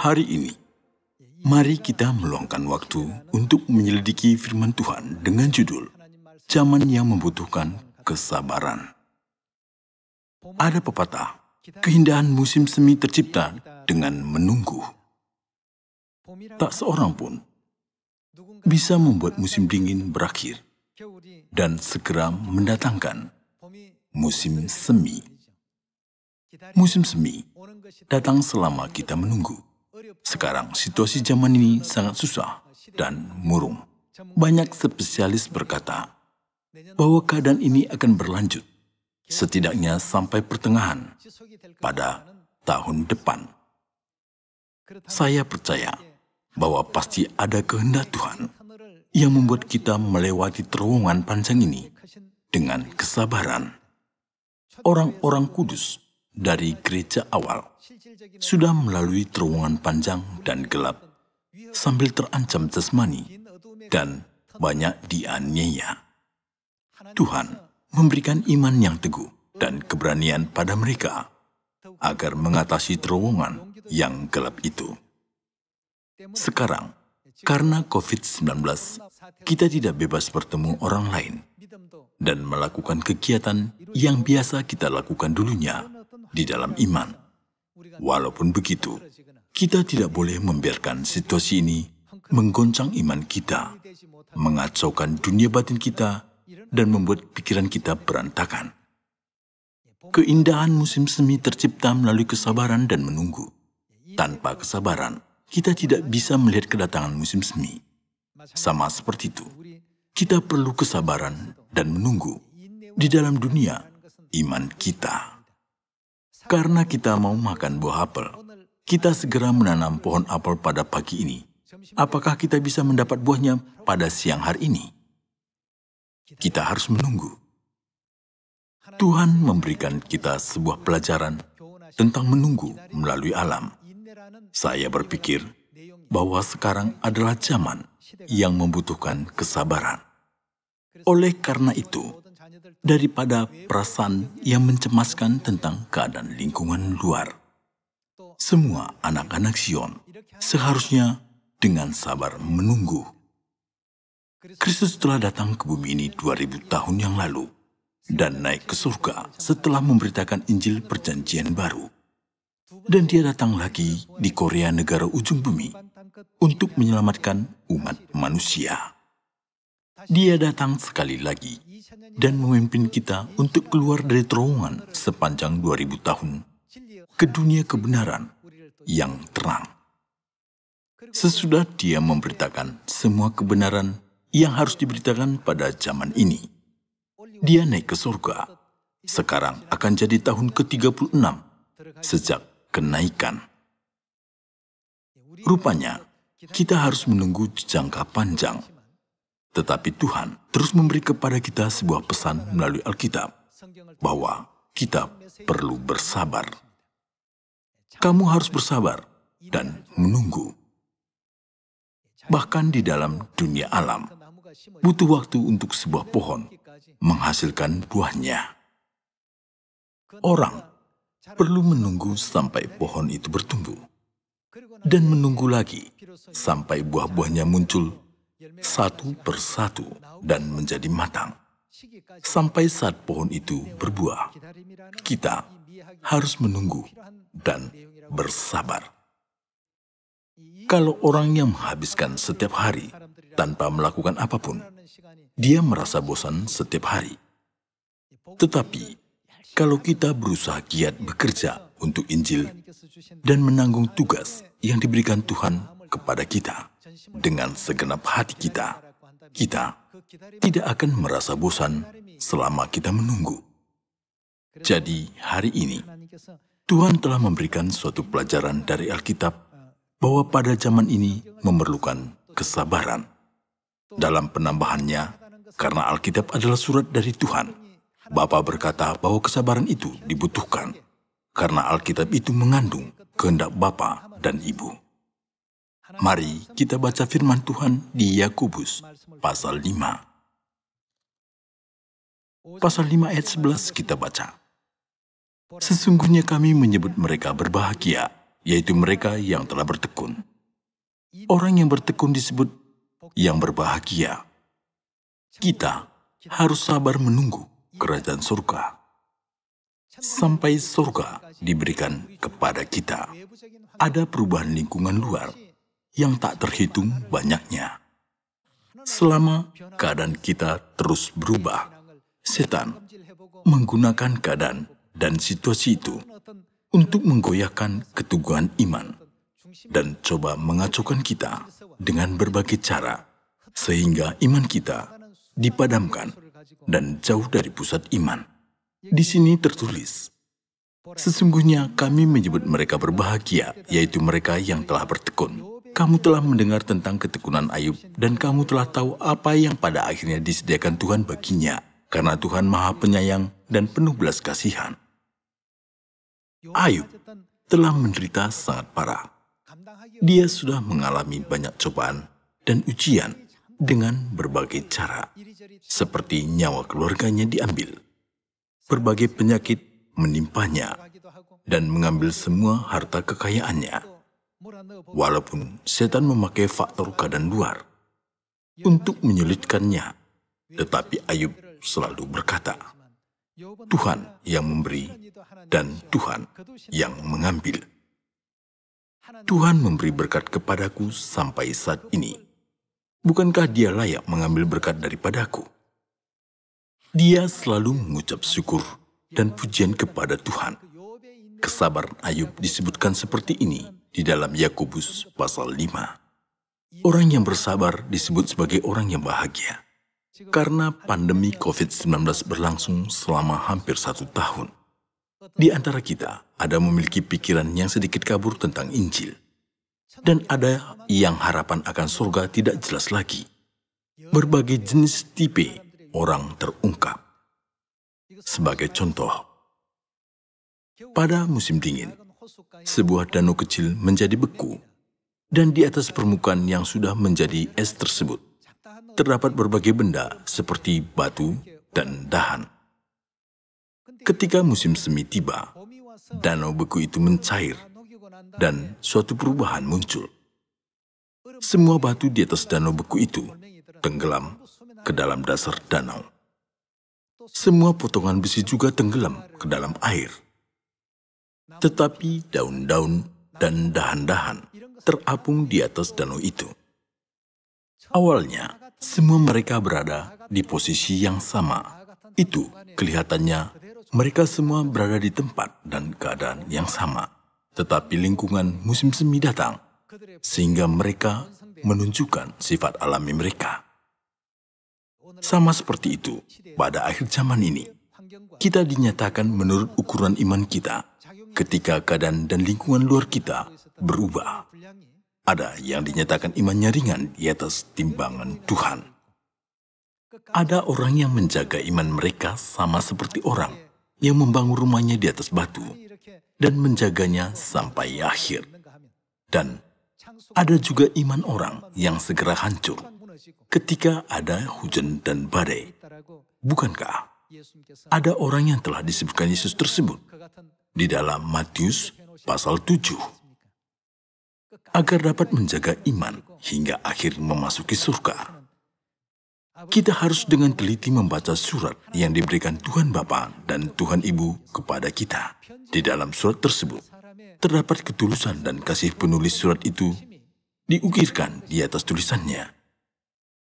hari ini, mari kita meluangkan waktu untuk menyelidiki firman Tuhan dengan judul Zaman yang Membutuhkan Kesabaran. Ada pepatah, keindahan musim semi tercipta dengan menunggu. Tak seorang pun bisa membuat musim dingin berakhir dan segera mendatangkan musim semi. Musim semi datang selama kita menunggu. Sekarang situasi zaman ini sangat susah dan murung. Banyak spesialis berkata bahwa keadaan ini akan berlanjut setidaknya sampai pertengahan pada tahun depan. Saya percaya bahwa pasti ada kehendak Tuhan yang membuat kita melewati terowongan panjang ini dengan kesabaran. Orang-orang kudus dari gereja awal sudah melalui terowongan panjang dan gelap sambil terancam jasmani dan banyak dianiaya. Tuhan memberikan iman yang teguh dan keberanian pada mereka agar mengatasi terowongan yang gelap itu. Sekarang, karena COVID-19, kita tidak bebas bertemu orang lain dan melakukan kegiatan yang biasa kita lakukan dulunya di dalam iman. Walaupun begitu, kita tidak boleh membiarkan situasi ini menggoncang iman kita, mengacaukan dunia batin kita, dan membuat pikiran kita berantakan. Keindahan musim semi tercipta melalui kesabaran dan menunggu. Tanpa kesabaran, kita tidak bisa melihat kedatangan musim semi. Sama seperti itu, kita perlu kesabaran dan menunggu di dalam dunia iman kita. Karena kita mau makan buah apel, kita segera menanam pohon apel pada pagi ini. Apakah kita bisa mendapat buahnya pada siang hari ini? Kita harus menunggu. Tuhan memberikan kita sebuah pelajaran tentang menunggu melalui alam. Saya berpikir bahwa sekarang adalah zaman yang membutuhkan kesabaran. Oleh karena itu, daripada perasaan yang mencemaskan tentang keadaan lingkungan luar. Semua anak-anak Sion seharusnya dengan sabar menunggu. Kristus telah datang ke bumi ini 2000 tahun yang lalu dan naik ke surga setelah memberitakan Injil perjanjian baru. Dan dia datang lagi di Korea negara ujung bumi untuk menyelamatkan umat manusia. Dia datang sekali lagi dan memimpin kita untuk keluar dari terowongan sepanjang 2000 tahun ke dunia kebenaran yang terang. Sesudah dia memberitakan semua kebenaran yang harus diberitakan pada zaman ini, dia naik ke surga. Sekarang akan jadi tahun ke-36 sejak kenaikan. Rupanya, kita harus menunggu jangka panjang tetapi Tuhan terus memberi kepada kita sebuah pesan melalui Alkitab bahwa kita perlu bersabar. Kamu harus bersabar dan menunggu. Bahkan di dalam dunia alam, butuh waktu untuk sebuah pohon menghasilkan buahnya. Orang perlu menunggu sampai pohon itu bertumbuh dan menunggu lagi sampai buah-buahnya muncul satu persatu dan menjadi matang. Sampai saat pohon itu berbuah, kita harus menunggu dan bersabar. Kalau orang yang menghabiskan setiap hari tanpa melakukan apapun, dia merasa bosan setiap hari. Tetapi, kalau kita berusaha giat bekerja untuk Injil dan menanggung tugas yang diberikan Tuhan kepada kita, dengan segenap hati kita. Kita tidak akan merasa bosan selama kita menunggu. Jadi, hari ini Tuhan telah memberikan suatu pelajaran dari Alkitab bahwa pada zaman ini memerlukan kesabaran. Dalam penambahannya, karena Alkitab adalah surat dari Tuhan, Bapa berkata bahwa kesabaran itu dibutuhkan karena Alkitab itu mengandung kehendak Bapa dan Ibu. Mari kita baca firman Tuhan di Yakobus pasal 5. Pasal 5 ayat 11 kita baca. Sesungguhnya kami menyebut mereka berbahagia, yaitu mereka yang telah bertekun. Orang yang bertekun disebut yang berbahagia. Kita harus sabar menunggu kerajaan surga sampai surga diberikan kepada kita. Ada perubahan lingkungan luar yang tak terhitung banyaknya. Selama keadaan kita terus berubah, setan menggunakan keadaan dan situasi itu untuk menggoyahkan keteguhan iman dan coba mengacaukan kita dengan berbagai cara sehingga iman kita dipadamkan dan jauh dari pusat iman. Di sini tertulis, Sesungguhnya kami menyebut mereka berbahagia, yaitu mereka yang telah bertekun. Kamu telah mendengar tentang ketekunan Ayub, dan kamu telah tahu apa yang pada akhirnya disediakan Tuhan baginya, karena Tuhan Maha Penyayang dan penuh belas kasihan. Ayub telah menderita sangat parah. Dia sudah mengalami banyak cobaan dan ujian dengan berbagai cara, seperti nyawa keluarganya diambil, berbagai penyakit menimpanya dan mengambil semua harta kekayaannya. Walaupun setan memakai faktor keadaan luar untuk menyulitkannya, tetapi Ayub selalu berkata, Tuhan yang memberi dan Tuhan yang mengambil. Tuhan memberi berkat kepadaku sampai saat ini. Bukankah dia layak mengambil berkat daripadaku? Dia selalu mengucap syukur dan pujian kepada Tuhan. Kesabaran Ayub disebutkan seperti ini di dalam Yakobus pasal 5. Orang yang bersabar disebut sebagai orang yang bahagia. Karena pandemi COVID-19 berlangsung selama hampir satu tahun. Di antara kita, ada memiliki pikiran yang sedikit kabur tentang Injil. Dan ada yang harapan akan surga tidak jelas lagi. Berbagai jenis tipe orang terungkap. Sebagai contoh, pada musim dingin, sebuah danau kecil menjadi beku, dan di atas permukaan yang sudah menjadi es tersebut terdapat berbagai benda seperti batu dan dahan. Ketika musim semi tiba, danau beku itu mencair dan suatu perubahan muncul. Semua batu di atas danau beku itu tenggelam ke dalam dasar danau. Semua potongan besi juga tenggelam ke dalam air. Tetapi daun-daun dan dahan-dahan terapung di atas danau itu. Awalnya, semua mereka berada di posisi yang sama. Itu kelihatannya mereka semua berada di tempat dan keadaan yang sama. Tetapi lingkungan musim semi datang, sehingga mereka menunjukkan sifat alami mereka. Sama seperti itu, pada akhir zaman ini, kita dinyatakan menurut ukuran iman kita ketika keadaan dan lingkungan luar kita berubah. Ada yang dinyatakan imannya ringan di atas timbangan Tuhan. Ada orang yang menjaga iman mereka sama seperti orang yang membangun rumahnya di atas batu dan menjaganya sampai akhir. Dan ada juga iman orang yang segera hancur ketika ada hujan dan badai. Bukankah ada orang yang telah disebutkan Yesus tersebut di dalam Matius pasal 7 agar dapat menjaga iman hingga akhir memasuki surga. Kita harus dengan teliti membaca surat yang diberikan Tuhan Bapa dan Tuhan Ibu kepada kita. Di dalam surat tersebut, terdapat ketulusan dan kasih penulis surat itu diukirkan di atas tulisannya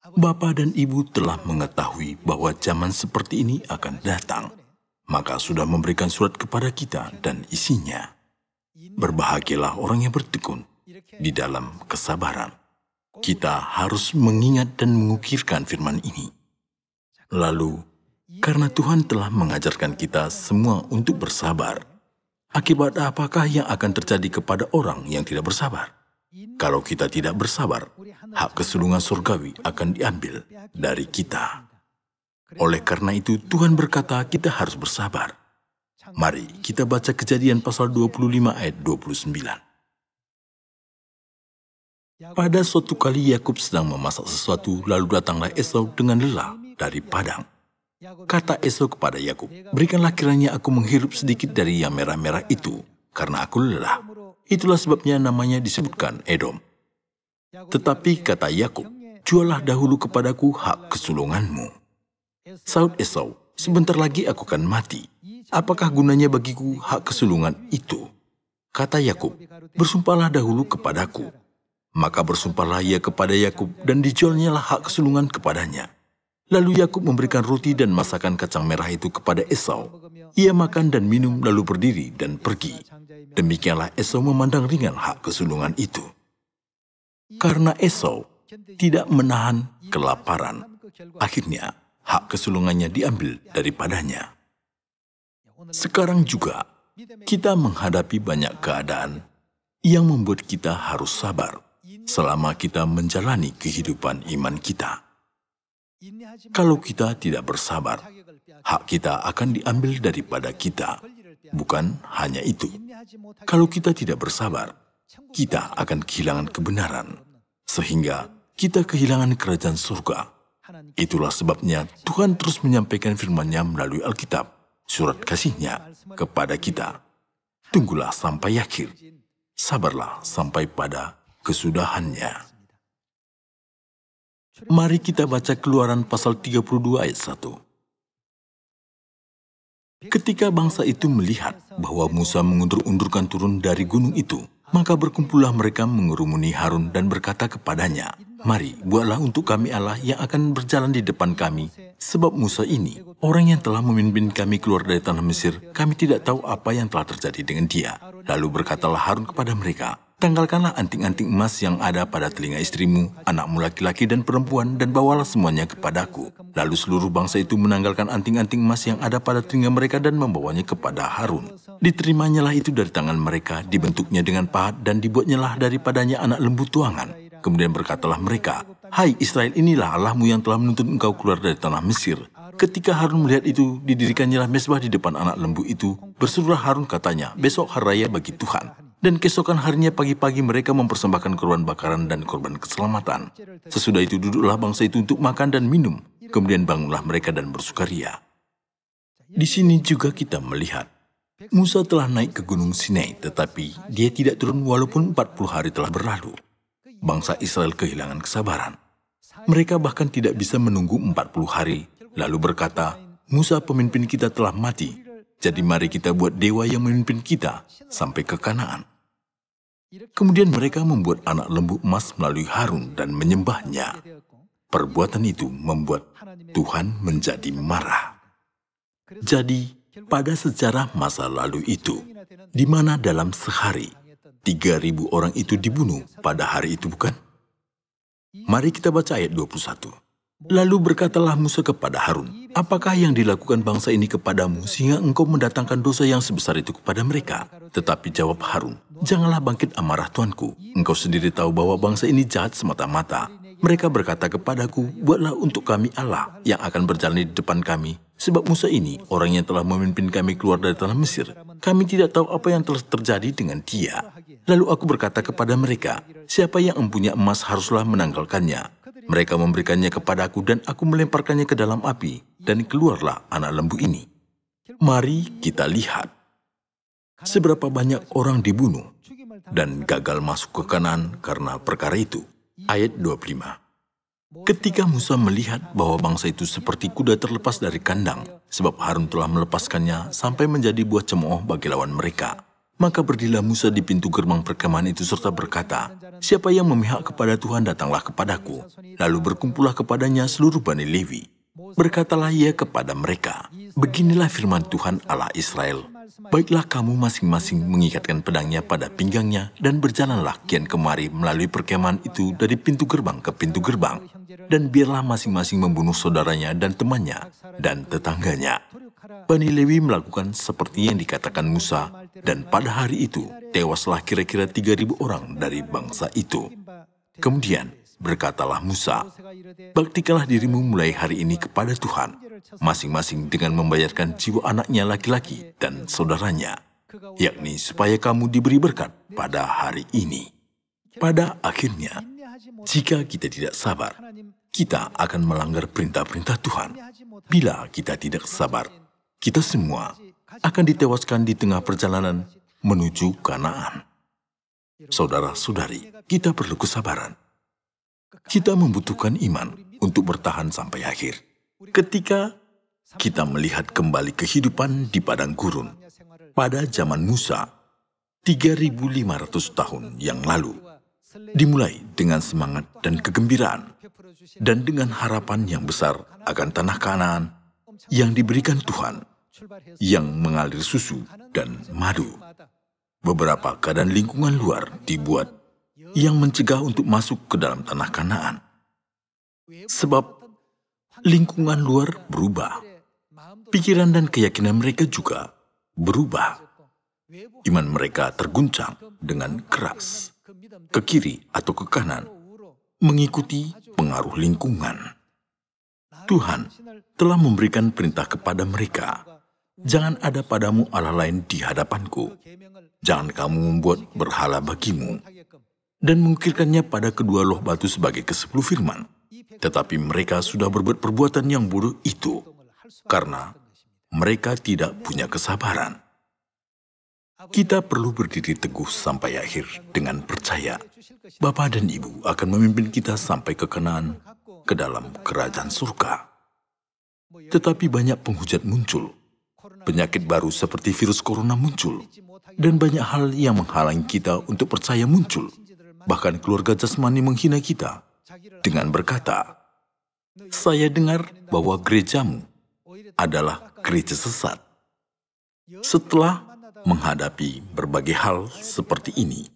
Bapak dan ibu telah mengetahui bahwa zaman seperti ini akan datang, maka sudah memberikan surat kepada kita dan isinya. Berbahagialah orang yang bertekun di dalam kesabaran. Kita harus mengingat dan mengukirkan firman ini. Lalu, karena Tuhan telah mengajarkan kita semua untuk bersabar, akibat apakah yang akan terjadi kepada orang yang tidak bersabar? Kalau kita tidak bersabar, hak kesulungan surgawi akan diambil dari kita. Oleh karena itu Tuhan berkata kita harus bersabar. Mari kita baca kejadian pasal 25 ayat 29. Pada suatu kali Yakub sedang memasak sesuatu lalu datanglah Esau dengan lelah dari padang. Kata Esau kepada Yakub, "Berikanlah kiranya aku menghirup sedikit dari yang merah-merah itu, karena aku lelah." Itulah sebabnya namanya disebutkan Edom, tetapi kata Yakub, jualah dahulu kepadaku hak kesulunganmu. Saud Esau, sebentar lagi aku akan mati. Apakah gunanya bagiku hak kesulungan itu? Kata Yakub, bersumpahlah dahulu kepadaku. Maka bersumpahlah ia kepada Yakub dan dijualnyalah hak kesulungan kepadanya. Lalu Yakub memberikan roti dan masakan kacang merah itu kepada Esau. Ia makan dan minum lalu berdiri dan pergi. Demikianlah Esau memandang ringan hak kesulungan itu karena Esau tidak menahan kelaparan. Akhirnya, hak kesulungannya diambil daripadanya. Sekarang juga, kita menghadapi banyak keadaan yang membuat kita harus sabar selama kita menjalani kehidupan iman kita. Kalau kita tidak bersabar, hak kita akan diambil daripada kita. Bukan hanya itu, kalau kita tidak bersabar, kita akan kehilangan kebenaran, sehingga kita kehilangan kerajaan surga. Itulah sebabnya Tuhan terus menyampaikan firman-Nya melalui Alkitab, surat kasih-Nya kepada kita. Tunggulah sampai akhir, sabarlah sampai pada kesudahannya. Mari kita baca keluaran pasal 32 ayat 1. Ketika bangsa itu melihat bahwa Musa mengundur-undurkan turun dari gunung itu, maka berkumpullah mereka mengurumuni Harun dan berkata kepadanya, Mari, buatlah untuk kami Allah yang akan berjalan di depan kami. Sebab Musa ini, orang yang telah memimpin kami keluar dari tanah Mesir, kami tidak tahu apa yang telah terjadi dengan dia. Lalu berkatalah Harun kepada mereka, Tanggalkanlah anting-anting emas yang ada pada telinga istrimu, anakmu laki-laki dan perempuan, dan bawalah semuanya kepadaku. Lalu seluruh bangsa itu menanggalkan anting-anting emas yang ada pada telinga mereka dan membawanya kepada Harun. Diterimanyalah itu dari tangan mereka, dibentuknya dengan pahat, dan dibuatnya lah daripadanya anak lembu tuangan. Kemudian berkatalah mereka, Hai Israel inilah Allahmu yang telah menuntut engkau keluar dari tanah Mesir. Ketika Harun melihat itu, didirikannya mesbah di depan anak lembu itu. Berserulah Harun katanya, besok hari raya bagi Tuhan. Dan keesokan harinya pagi-pagi mereka mempersembahkan korban bakaran dan korban keselamatan. Sesudah itu duduklah bangsa itu untuk makan dan minum. Kemudian bangunlah mereka dan bersukaria. Di sini juga kita melihat Musa telah naik ke gunung Sinai, tetapi dia tidak turun walaupun 40 hari telah berlalu. Bangsa Israel kehilangan kesabaran. Mereka bahkan tidak bisa menunggu 40 hari, lalu berkata, Musa pemimpin kita telah mati, jadi mari kita buat dewa yang memimpin kita sampai ke Kanaan. Kemudian mereka membuat anak lembu emas melalui Harun dan menyembahnya. Perbuatan itu membuat Tuhan menjadi marah. Jadi, pada sejarah masa lalu itu, di mana dalam sehari 3.000 orang itu dibunuh pada hari itu bukan? Mari kita baca ayat 21. Lalu berkatalah Musa kepada Harun, apakah yang dilakukan bangsa ini kepadamu sehingga engkau mendatangkan dosa yang sebesar itu kepada mereka? Tetapi jawab Harun, janganlah bangkit amarah Tuanku. Engkau sendiri tahu bahwa bangsa ini jahat semata-mata. Mereka berkata kepadaku, buatlah untuk kami Allah yang akan berjalan di depan kami. Sebab Musa ini orang yang telah memimpin kami keluar dari tanah Mesir. Kami tidak tahu apa yang telah terjadi dengan dia. Lalu aku berkata kepada mereka, siapa yang mempunyai emas haruslah menanggalkannya. Mereka memberikannya kepadaku dan aku melemparkannya ke dalam api. Dan keluarlah anak lembu ini. Mari kita lihat. Seberapa banyak orang dibunuh dan gagal masuk ke kanan karena perkara itu ayat 25. Ketika Musa melihat bahwa bangsa itu seperti kuda terlepas dari kandang, sebab Harun telah melepaskannya sampai menjadi buah cemooh bagi lawan mereka, maka berdilah Musa di pintu gerbang perkemahan itu serta berkata, Siapa yang memihak kepada Tuhan datanglah kepadaku. Lalu berkumpullah kepadanya seluruh Bani Levi. Berkatalah ia kepada mereka, Beginilah firman Tuhan Allah Israel, Baiklah kamu masing-masing mengikatkan pedangnya pada pinggangnya dan berjalanlah kian kemari melalui perkemahan itu dari pintu gerbang ke pintu gerbang. Dan biarlah masing-masing membunuh saudaranya dan temannya dan tetangganya. Bani Lewi melakukan seperti yang dikatakan Musa dan pada hari itu tewaslah kira-kira 3.000 orang dari bangsa itu. Kemudian berkatalah Musa, Baktikalah dirimu mulai hari ini kepada Tuhan masing-masing dengan membayarkan jiwa anaknya laki-laki dan saudaranya, yakni supaya kamu diberi berkat pada hari ini. Pada akhirnya, jika kita tidak sabar, kita akan melanggar perintah-perintah Tuhan. Bila kita tidak sabar, kita semua akan ditewaskan di tengah perjalanan menuju Kanaan. Saudara-saudari, kita perlu kesabaran. Kita membutuhkan iman untuk bertahan sampai akhir. Ketika kita melihat kembali kehidupan di padang gurun pada zaman Musa 3500 tahun yang lalu, dimulai dengan semangat dan kegembiraan dan dengan harapan yang besar akan tanah kanan yang diberikan Tuhan yang mengalir susu dan madu. Beberapa keadaan lingkungan luar dibuat yang mencegah untuk masuk ke dalam tanah Kanaan. Sebab lingkungan luar berubah. Pikiran dan keyakinan mereka juga berubah. Iman mereka terguncang dengan keras ke kiri atau ke kanan, mengikuti pengaruh lingkungan. Tuhan telah memberikan perintah kepada mereka. Jangan ada padamu Allah lain di hadapanku. Jangan kamu membuat berhala bagimu. Dan mengukirkannya pada kedua loh batu sebagai kesepuluh firman tetapi mereka sudah berbuat perbuatan yang buruk itu karena mereka tidak punya kesabaran. Kita perlu berdiri teguh sampai akhir dengan percaya. Bapak dan Ibu akan memimpin kita sampai ke ke dalam kerajaan surga. Tetapi banyak penghujat muncul. Penyakit baru seperti virus corona muncul. Dan banyak hal yang menghalangi kita untuk percaya muncul. Bahkan keluarga jasmani menghina kita dengan berkata, "Saya dengar bahwa gerejamu adalah gereja sesat." Setelah menghadapi berbagai hal seperti ini,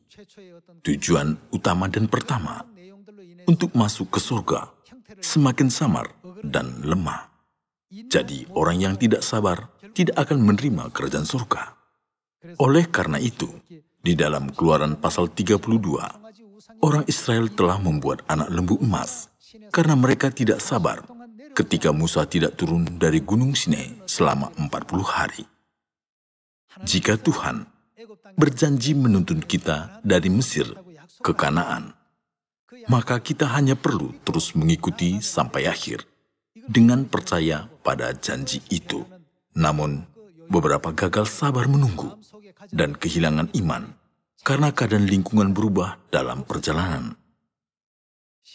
tujuan utama dan pertama untuk masuk ke surga semakin samar dan lemah. Jadi, orang yang tidak sabar tidak akan menerima kerajaan surga. Oleh karena itu, di dalam Keluaran pasal 32 orang Israel telah membuat anak lembu emas karena mereka tidak sabar ketika Musa tidak turun dari Gunung Sinai selama 40 hari. Jika Tuhan berjanji menuntun kita dari Mesir ke Kanaan, maka kita hanya perlu terus mengikuti sampai akhir dengan percaya pada janji itu. Namun, beberapa gagal sabar menunggu dan kehilangan iman karena keadaan lingkungan berubah dalam perjalanan.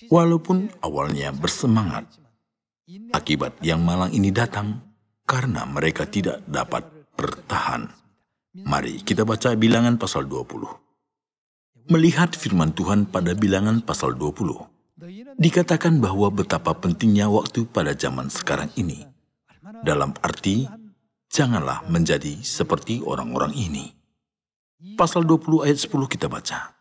Walaupun awalnya bersemangat, akibat yang malang ini datang karena mereka tidak dapat bertahan. Mari kita baca bilangan pasal 20. Melihat firman Tuhan pada bilangan pasal 20, dikatakan bahwa betapa pentingnya waktu pada zaman sekarang ini. Dalam arti, janganlah menjadi seperti orang-orang ini pasal 20 ayat 10 kita baca.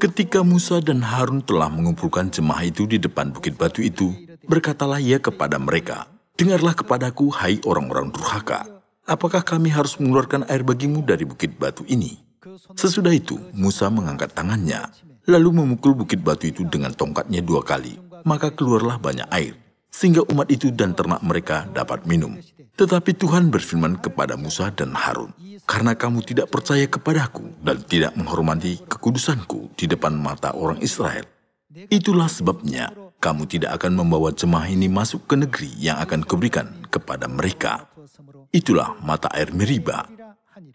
Ketika Musa dan Harun telah mengumpulkan jemaah itu di depan bukit batu itu, berkatalah ia kepada mereka, Dengarlah kepadaku, hai orang-orang durhaka, apakah kami harus mengeluarkan air bagimu dari bukit batu ini? Sesudah itu, Musa mengangkat tangannya, lalu memukul bukit batu itu dengan tongkatnya dua kali, maka keluarlah banyak air, sehingga umat itu dan ternak mereka dapat minum. Tetapi Tuhan berfirman kepada Musa dan Harun, "Karena kamu tidak percaya kepadaku dan tidak menghormati kekudusanku di depan mata orang Israel, itulah sebabnya kamu tidak akan membawa jemaah ini masuk ke negeri yang akan kuberikan kepada mereka. Itulah mata air Meriba,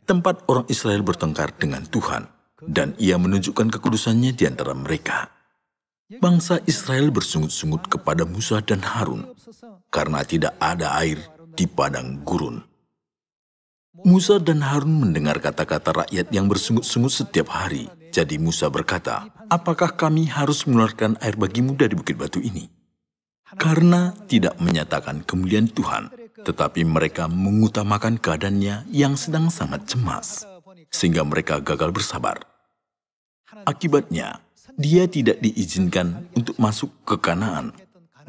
tempat orang Israel bertengkar dengan Tuhan, dan ia menunjukkan kekudusannya di antara mereka." Bangsa Israel bersungut-sungut kepada Musa dan Harun karena tidak ada air di padang gurun. Musa dan Harun mendengar kata-kata rakyat yang bersungut-sungut setiap hari. Jadi Musa berkata, apakah kami harus mengeluarkan air bagimu dari bukit batu ini? Karena tidak menyatakan kemuliaan Tuhan, tetapi mereka mengutamakan keadaannya yang sedang sangat cemas, sehingga mereka gagal bersabar. Akibatnya, dia tidak diizinkan untuk masuk ke Kanaan,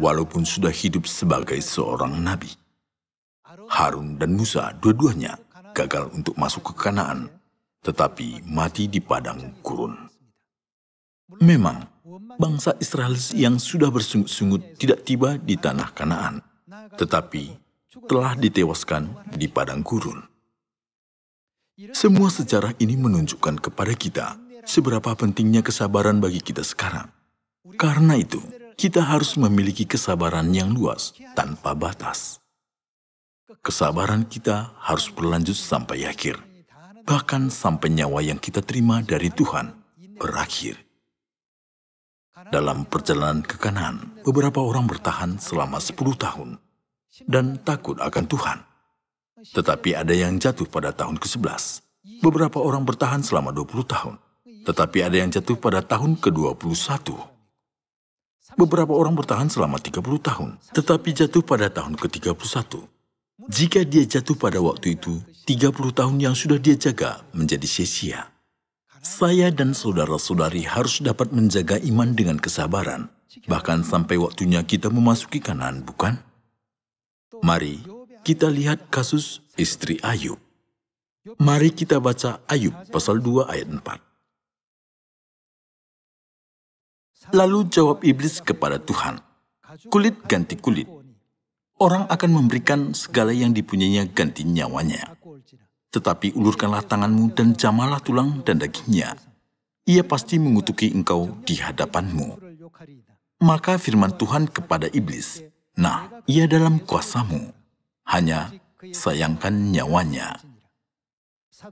walaupun sudah hidup sebagai seorang nabi. Harun dan Musa dua-duanya gagal untuk masuk ke Kanaan, tetapi mati di padang gurun. Memang, bangsa Israel yang sudah bersungut-sungut tidak tiba di tanah Kanaan, tetapi telah ditewaskan di padang gurun. Semua sejarah ini menunjukkan kepada kita seberapa pentingnya kesabaran bagi kita sekarang. Karena itu, kita harus memiliki kesabaran yang luas tanpa batas. Kesabaran kita harus berlanjut sampai akhir, bahkan sampai nyawa yang kita terima dari Tuhan berakhir. Dalam perjalanan ke kanan, beberapa orang bertahan selama 10 tahun dan takut akan Tuhan. Tetapi ada yang jatuh pada tahun ke-11. Beberapa orang bertahan selama 20 tahun. Tetapi ada yang jatuh pada tahun ke-21. Beberapa orang bertahan selama 30 tahun, tetapi jatuh pada tahun ke-31. Jika dia jatuh pada waktu itu, 30 tahun yang sudah dia jaga menjadi sia-sia. Saya dan saudara-saudari harus dapat menjaga iman dengan kesabaran, bahkan sampai waktunya kita memasuki kanan, bukan? Mari kita lihat kasus istri Ayub. Mari kita baca Ayub pasal 2 ayat 4. Lalu jawab iblis kepada Tuhan, kulit ganti kulit, orang akan memberikan segala yang dipunyainya ganti nyawanya. Tetapi ulurkanlah tanganmu dan jamalah tulang dan dagingnya. Ia pasti mengutuki engkau di hadapanmu. Maka firman Tuhan kepada iblis, Nah, ia dalam kuasamu, hanya sayangkan nyawanya.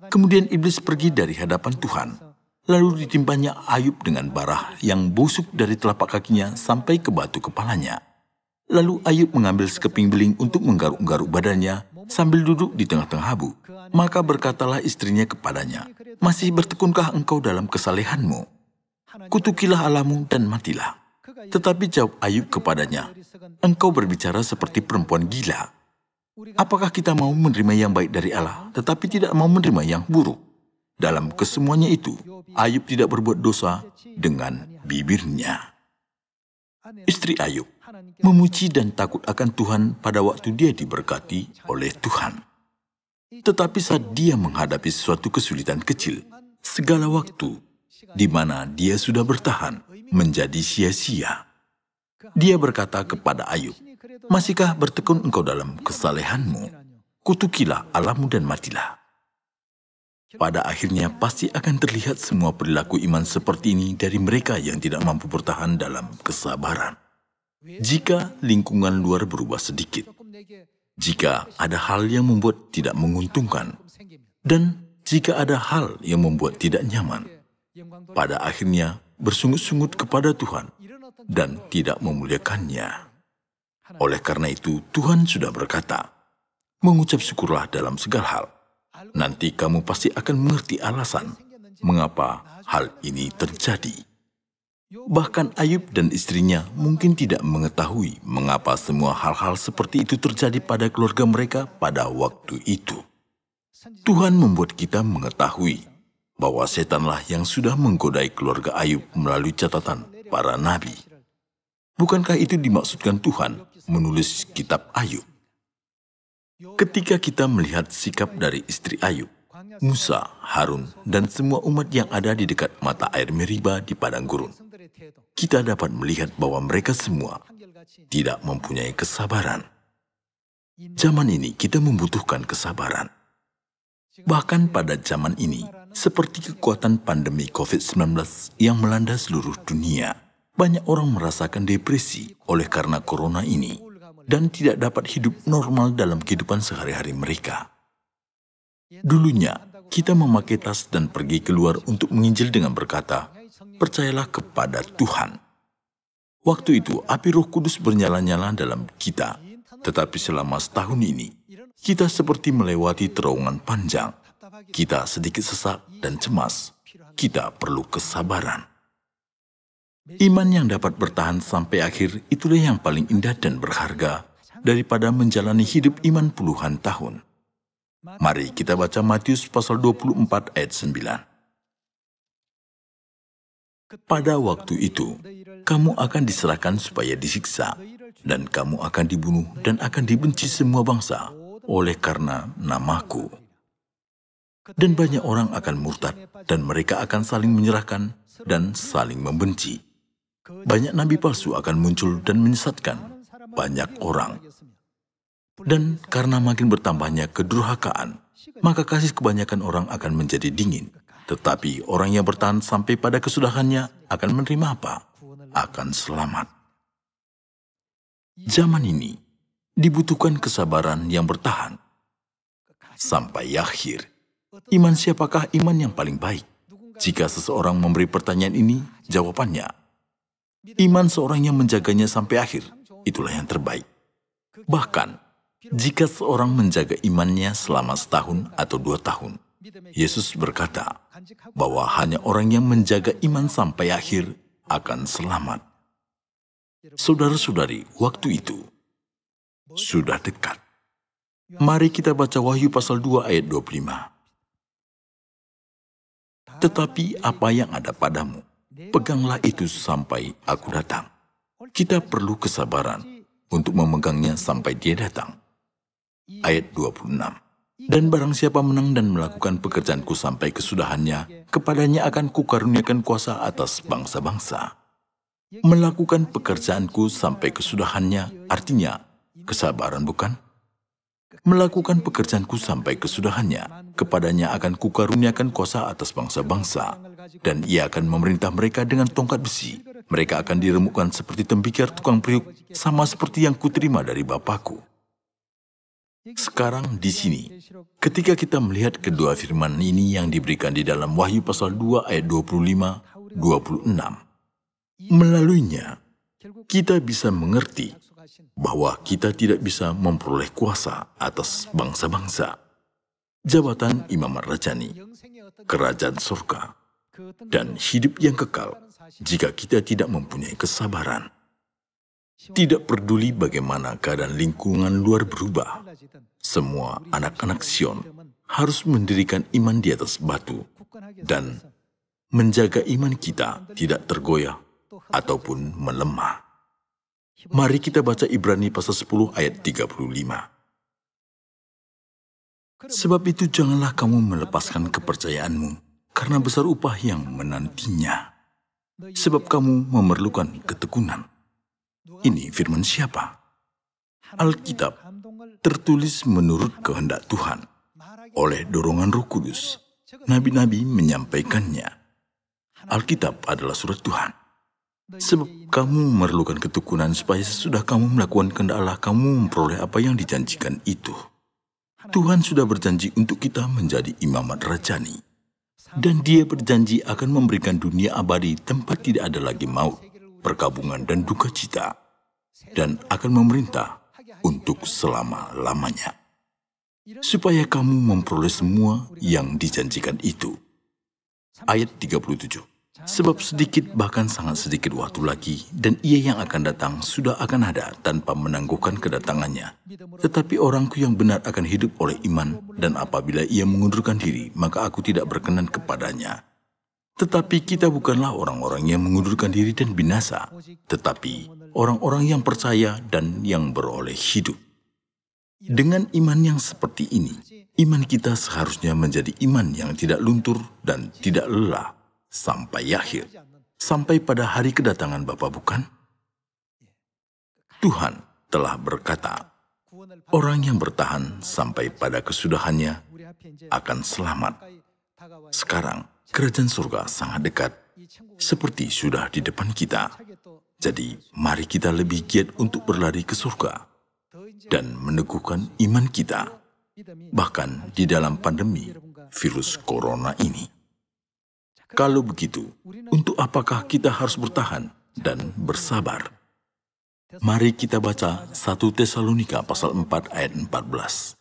Kemudian iblis pergi dari hadapan Tuhan, lalu ditimpanya Ayub dengan barah yang busuk dari telapak kakinya sampai ke batu kepalanya. Lalu Ayub mengambil sekeping beling untuk menggaruk-garuk badannya sambil duduk di tengah-tengah Abu. Maka berkatalah istrinya kepadanya, Masih bertekunkah engkau dalam kesalehanmu? Kutukilah alamu dan matilah. Tetapi jawab Ayub kepadanya, Engkau berbicara seperti perempuan gila. Apakah kita mau menerima yang baik dari Allah, tetapi tidak mau menerima yang buruk? Dalam kesemuanya itu, Ayub tidak berbuat dosa dengan bibirnya. Istri Ayub memuji dan takut akan Tuhan pada waktu dia diberkati oleh Tuhan. Tetapi saat dia menghadapi suatu kesulitan kecil, segala waktu di mana dia sudah bertahan menjadi sia-sia. Dia berkata kepada Ayub, Masihkah bertekun engkau dalam kesalehanmu? Kutukilah alammu dan matilah. Pada akhirnya pasti akan terlihat semua perilaku iman seperti ini dari mereka yang tidak mampu bertahan dalam kesabaran. Jika lingkungan luar berubah sedikit, jika ada hal yang membuat tidak menguntungkan, dan jika ada hal yang membuat tidak nyaman, pada akhirnya bersungut-sungut kepada Tuhan dan tidak memuliakannya. Oleh karena itu, Tuhan sudah berkata, "Mengucap syukurlah dalam segala hal. Nanti kamu pasti akan mengerti alasan mengapa hal ini terjadi." Bahkan Ayub dan istrinya mungkin tidak mengetahui mengapa semua hal-hal seperti itu terjadi pada keluarga mereka pada waktu itu. Tuhan membuat kita mengetahui bahwa setanlah yang sudah menggodai keluarga Ayub melalui catatan para nabi. Bukankah itu dimaksudkan Tuhan menulis kitab Ayub? Ketika kita melihat sikap dari istri Ayub, Musa, Harun, dan semua umat yang ada di dekat mata air Meriba di padang gurun, kita dapat melihat bahwa mereka semua tidak mempunyai kesabaran. Zaman ini kita membutuhkan kesabaran. Bahkan pada zaman ini, seperti kekuatan pandemi COVID-19 yang melanda seluruh dunia, banyak orang merasakan depresi oleh karena corona ini dan tidak dapat hidup normal dalam kehidupan sehari-hari mereka. Dulunya, kita memakai tas dan pergi keluar untuk menginjil dengan berkata, percayalah kepada Tuhan. Waktu itu api roh kudus bernyala-nyala dalam kita, tetapi selama setahun ini, kita seperti melewati terowongan panjang. Kita sedikit sesak dan cemas. Kita perlu kesabaran. Iman yang dapat bertahan sampai akhir itulah yang paling indah dan berharga daripada menjalani hidup iman puluhan tahun. Mari kita baca Matius pasal 24 ayat 9. Pada waktu itu, kamu akan diserahkan supaya disiksa, dan kamu akan dibunuh dan akan dibenci semua bangsa oleh karena namaku. Dan banyak orang akan murtad, dan mereka akan saling menyerahkan dan saling membenci. Banyak nabi palsu akan muncul dan menyesatkan banyak orang. Dan karena makin bertambahnya kedurhakaan, maka kasih kebanyakan orang akan menjadi dingin tetapi orang yang bertahan sampai pada kesudahannya akan menerima apa? Akan selamat. Zaman ini dibutuhkan kesabaran yang bertahan. Sampai akhir, iman siapakah iman yang paling baik? Jika seseorang memberi pertanyaan ini, jawabannya, iman seorang yang menjaganya sampai akhir, itulah yang terbaik. Bahkan, jika seorang menjaga imannya selama setahun atau dua tahun, Yesus berkata, bahwa hanya orang yang menjaga iman sampai akhir akan selamat. Saudara-saudari, waktu itu sudah dekat. Mari kita baca Wahyu pasal 2 ayat 25. Tetapi apa yang ada padamu, peganglah itu sampai aku datang. Kita perlu kesabaran untuk memegangnya sampai dia datang. Ayat 26 dan barang siapa menang dan melakukan pekerjaanku sampai kesudahannya, kepadanya akan kukaruniakan kuasa atas bangsa-bangsa. Melakukan pekerjaanku sampai kesudahannya, artinya kesabaran bukan? Melakukan pekerjaanku sampai kesudahannya, kepadanya akan kukaruniakan kuasa atas bangsa-bangsa, dan ia akan memerintah mereka dengan tongkat besi. Mereka akan diremukkan seperti tembikar tukang priuk, sama seperti yang kuterima dari Bapakku. Sekarang di sini, ketika kita melihat kedua firman ini yang diberikan di dalam Wahyu pasal 2 ayat 25, 26. Melaluinya, kita bisa mengerti bahwa kita tidak bisa memperoleh kuasa atas bangsa-bangsa, jabatan imam rajani, kerajaan surga, dan hidup yang kekal jika kita tidak mempunyai kesabaran. Tidak peduli bagaimana keadaan lingkungan luar berubah, semua anak-anak Sion harus mendirikan iman di atas batu dan menjaga iman kita tidak tergoyah ataupun melemah. Mari kita baca Ibrani pasal 10 ayat 35. Sebab itu janganlah kamu melepaskan kepercayaanmu, karena besar upah yang menantinya. Sebab kamu memerlukan ketekunan ini firman siapa? Alkitab tertulis menurut kehendak Tuhan oleh dorongan Roh Kudus. Nabi-nabi menyampaikannya. Alkitab adalah surat Tuhan. Sebab kamu memerlukan ketekunan supaya sesudah kamu melakukan kehendak Allah, kamu memperoleh apa yang dijanjikan itu. Tuhan sudah berjanji untuk kita menjadi imamat rajani. Dan dia berjanji akan memberikan dunia abadi tempat tidak ada lagi maut, perkabungan dan duka cita dan akan memerintah untuk selama-lamanya, supaya kamu memperoleh semua yang dijanjikan itu. Ayat 37 Sebab sedikit bahkan sangat sedikit waktu lagi dan ia yang akan datang sudah akan ada tanpa menangguhkan kedatangannya. Tetapi orangku yang benar akan hidup oleh iman dan apabila ia mengundurkan diri maka aku tidak berkenan kepadanya. Tetapi kita bukanlah orang-orang yang mengundurkan diri dan binasa, tetapi orang-orang yang percaya dan yang beroleh hidup. Dengan iman yang seperti ini, iman kita seharusnya menjadi iman yang tidak luntur dan tidak lelah sampai akhir, sampai pada hari kedatangan Bapa bukan? Tuhan telah berkata, orang yang bertahan sampai pada kesudahannya akan selamat. Sekarang, kerajaan surga sangat dekat, seperti sudah di depan kita. Jadi, mari kita lebih giat untuk berlari ke surga dan meneguhkan iman kita, bahkan di dalam pandemi virus corona ini. Kalau begitu, untuk apakah kita harus bertahan dan bersabar? Mari kita baca 1 Tesalonika pasal 4 ayat 14.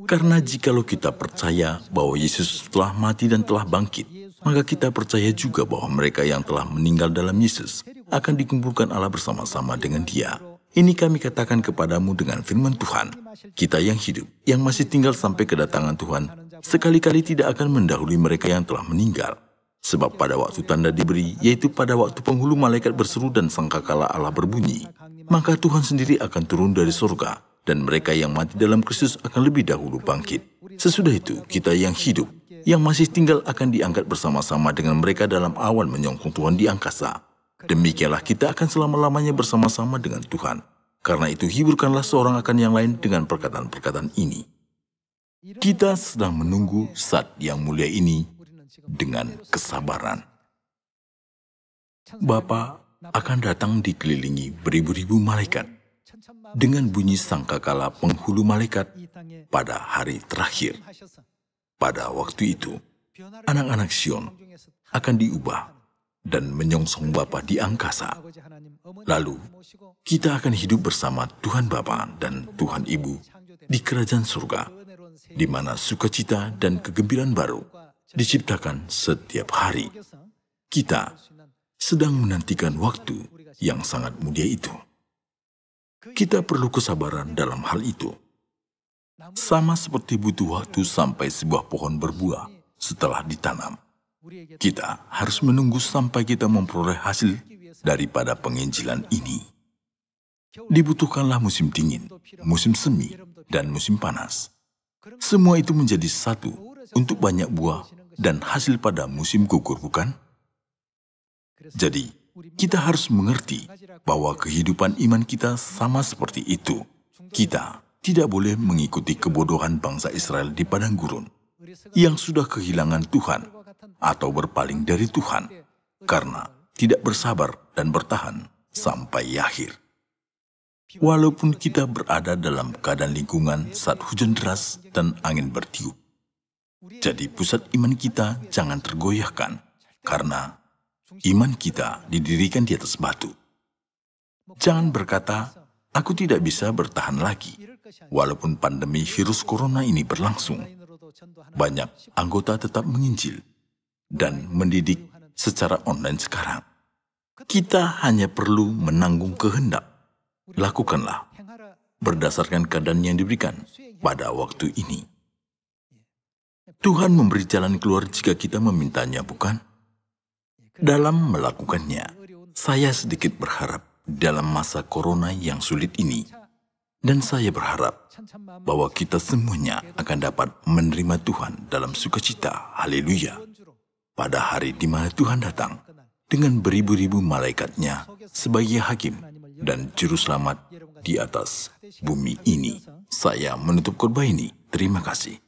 Karena jikalau kita percaya bahwa Yesus telah mati dan telah bangkit, maka kita percaya juga bahwa mereka yang telah meninggal dalam Yesus akan dikumpulkan Allah bersama-sama dengan dia. Ini kami katakan kepadamu dengan firman Tuhan. Kita yang hidup, yang masih tinggal sampai kedatangan Tuhan, sekali-kali tidak akan mendahului mereka yang telah meninggal. Sebab pada waktu tanda diberi, yaitu pada waktu penghulu malaikat berseru dan sangkakala Allah berbunyi, maka Tuhan sendiri akan turun dari surga dan mereka yang mati dalam Kristus akan lebih dahulu bangkit. Sesudah itu, kita yang hidup, yang masih tinggal akan diangkat bersama-sama dengan mereka dalam awan menyongkong Tuhan di angkasa. Demikianlah kita akan selama-lamanya bersama-sama dengan Tuhan. Karena itu hiburkanlah seorang akan yang lain dengan perkataan-perkataan ini. Kita sedang menunggu saat yang mulia ini dengan kesabaran. Bapa akan datang dikelilingi beribu-ribu malaikat dengan bunyi sangkakala penghulu malaikat pada hari terakhir. Pada waktu itu, anak-anak Sion akan diubah dan menyongsong Bapa di angkasa. Lalu, kita akan hidup bersama Tuhan Bapa dan Tuhan Ibu di kerajaan surga, di mana sukacita dan kegembiraan baru diciptakan setiap hari. Kita sedang menantikan waktu yang sangat mulia itu. Kita perlu kesabaran dalam hal itu. Sama seperti butuh waktu sampai sebuah pohon berbuah setelah ditanam. Kita harus menunggu sampai kita memperoleh hasil daripada penginjilan ini. Dibutuhkanlah musim dingin, musim semi, dan musim panas. Semua itu menjadi satu untuk banyak buah dan hasil pada musim gugur, bukan? Jadi, kita harus mengerti bahwa kehidupan iman kita sama seperti itu. Kita tidak boleh mengikuti kebodohan bangsa Israel di padang gurun yang sudah kehilangan Tuhan atau berpaling dari Tuhan karena tidak bersabar dan bertahan sampai akhir. Walaupun kita berada dalam keadaan lingkungan saat hujan deras dan angin bertiup. Jadi pusat iman kita jangan tergoyahkan karena iman kita didirikan di atas batu. Jangan berkata, aku tidak bisa bertahan lagi, walaupun pandemi virus corona ini berlangsung. Banyak anggota tetap menginjil dan mendidik secara online sekarang. Kita hanya perlu menanggung kehendak. Lakukanlah berdasarkan keadaan yang diberikan pada waktu ini. Tuhan memberi jalan keluar jika kita memintanya, bukan? Dalam melakukannya, saya sedikit berharap dalam masa corona yang sulit ini. Dan saya berharap bahwa kita semuanya akan dapat menerima Tuhan dalam sukacita. Haleluya. Pada hari di mana Tuhan datang dengan beribu-ribu malaikatnya sebagai hakim dan juru selamat di atas bumi ini. Saya menutup khotbah ini. Terima kasih.